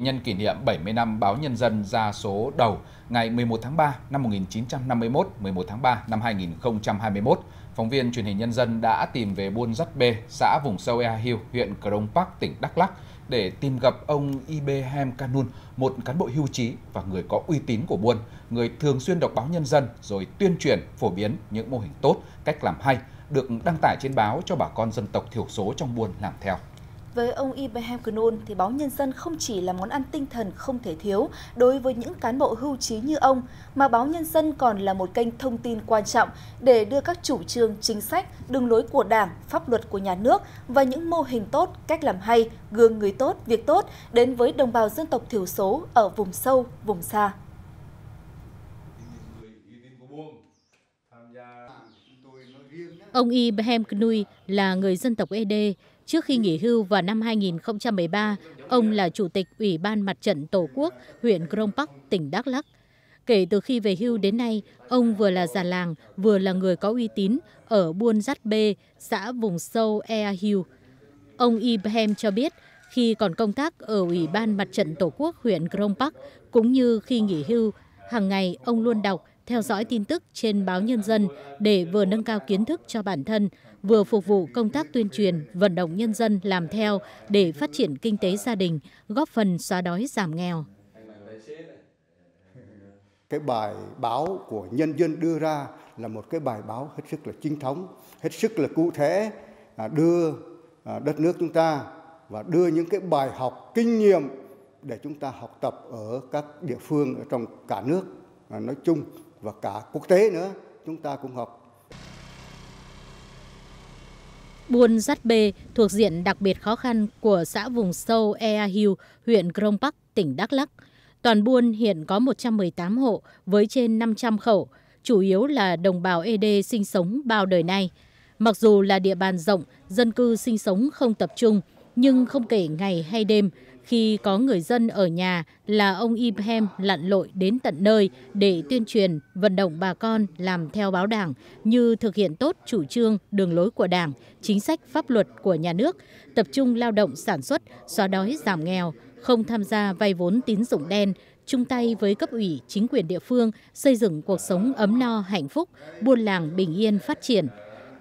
Nhân kỷ niệm 70 năm báo Nhân dân ra số đầu ngày 11 tháng 3 năm 1951, 11 tháng 3 năm 2021, phóng viên truyền hình Nhân dân đã tìm về Buôn Dắt B, xã vùng sâu Ea Hiu, huyện Krông Park, tỉnh Đắk Lắk để tìm gặp ông Ibrahim Kanun, một cán bộ hưu trí và người có uy tín của Buôn, người thường xuyên đọc báo Nhân dân rồi tuyên truyền, phổ biến những mô hình tốt, cách làm hay được đăng tải trên báo cho bà con dân tộc thiểu số trong Buôn làm theo. Với ông Ibrahim Knol thì báo Nhân dân không chỉ là món ăn tinh thần không thể thiếu đối với những cán bộ hưu trí như ông, mà báo Nhân dân còn là một kênh thông tin quan trọng để đưa các chủ trương, chính sách, đường lối của Đảng, pháp luật của nhà nước và những mô hình tốt, cách làm hay, gương người tốt, việc tốt đến với đồng bào dân tộc thiểu số ở vùng sâu, vùng xa. Ông Ibrahim Knui là người dân tộc Ede, Trước khi nghỉ hưu vào năm 2013, ông là Chủ tịch Ủy ban Mặt trận Tổ quốc huyện Krông Bắc, tỉnh Đắk Lắk. Kể từ khi về hưu đến nay, ông vừa là già làng, vừa là người có uy tín ở Buôn Dắt Bê, xã vùng sâu Ea Hiu. Ông Ibrahim cho biết, khi còn công tác ở Ủy ban Mặt trận Tổ quốc huyện Krông Bắc, cũng như khi nghỉ hưu, hàng ngày ông luôn đọc theo dõi tin tức trên báo Nhân dân để vừa nâng cao kiến thức cho bản thân, vừa phục vụ công tác tuyên truyền, vận động nhân dân làm theo để phát triển kinh tế gia đình, góp phần xóa đói giảm nghèo. Cái bài báo của nhân dân đưa ra là một cái bài báo hết sức là chính thống, hết sức là cụ thể, à, đưa à, đất nước chúng ta và đưa những cái bài học kinh nghiệm để chúng ta học tập ở các địa phương ở trong cả nước à, nói chung và cả quốc tế nữa chúng ta cũng hợp. Buôn Dắt Bê thuộc diện đặc biệt khó khăn của xã vùng sâu Ea Hiu, huyện Krông Bắc, tỉnh Đắk Lắk. Toàn buôn hiện có 118 hộ với trên 500 khẩu, chủ yếu là đồng bào ED sinh sống bao đời nay. Mặc dù là địa bàn rộng, dân cư sinh sống không tập trung, nhưng không kể ngày hay đêm, khi có người dân ở nhà là ông ibhem lặn lội đến tận nơi để tuyên truyền vận động bà con làm theo báo đảng như thực hiện tốt chủ trương đường lối của đảng chính sách pháp luật của nhà nước tập trung lao động sản xuất xóa đói giảm nghèo không tham gia vay vốn tín dụng đen chung tay với cấp ủy chính quyền địa phương xây dựng cuộc sống ấm no hạnh phúc buôn làng bình yên phát triển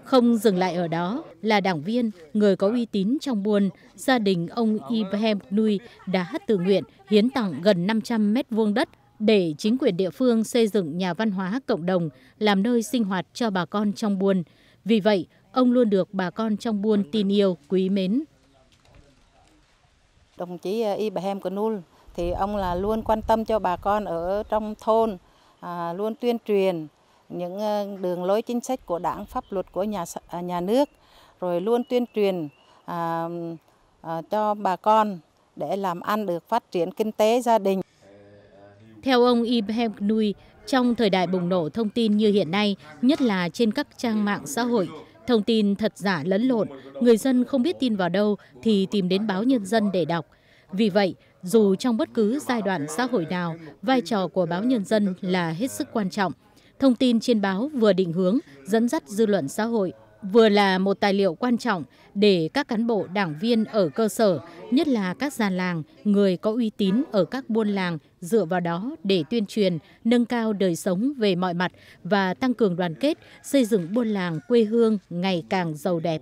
không dừng lại ở đó là đảng viên người có uy tín trong buôn gia đình ông ibrahim nui đã tự nguyện hiến tặng gần 500 mét vuông đất để chính quyền địa phương xây dựng nhà văn hóa cộng đồng làm nơi sinh hoạt cho bà con trong buôn vì vậy ông luôn được bà con trong buôn tin yêu quý mến đồng chí à, Ibrahim Cunul thì ông là luôn quan tâm cho bà con ở trong thôn à, luôn tuyên truyền những ờ, đường lối chính sách của đảng, pháp luật của nhà à, nhà nước, rồi luôn tuyên truyền à, à, cho bà con để làm ăn được phát triển kinh tế gia đình. Theo ông Ibrahim Nui, trong thời đại bùng nổ thông tin như hiện nay, nhất là trên các trang mạng xã hội, thông tin thật giả lẫn lộn, người dân không biết tin vào đâu thì tìm đến báo nhân dân để đọc. Vì vậy, dù trong bất cứ giai đoạn xã hội nào, vai trò của báo nhân dân là hết sức quan trọng thông tin trên báo vừa định hướng dẫn dắt dư luận xã hội vừa là một tài liệu quan trọng để các cán bộ đảng viên ở cơ sở, nhất là các già làng, người có uy tín ở các buôn làng dựa vào đó để tuyên truyền, nâng cao đời sống về mọi mặt và tăng cường đoàn kết, xây dựng buôn làng quê hương ngày càng giàu đẹp.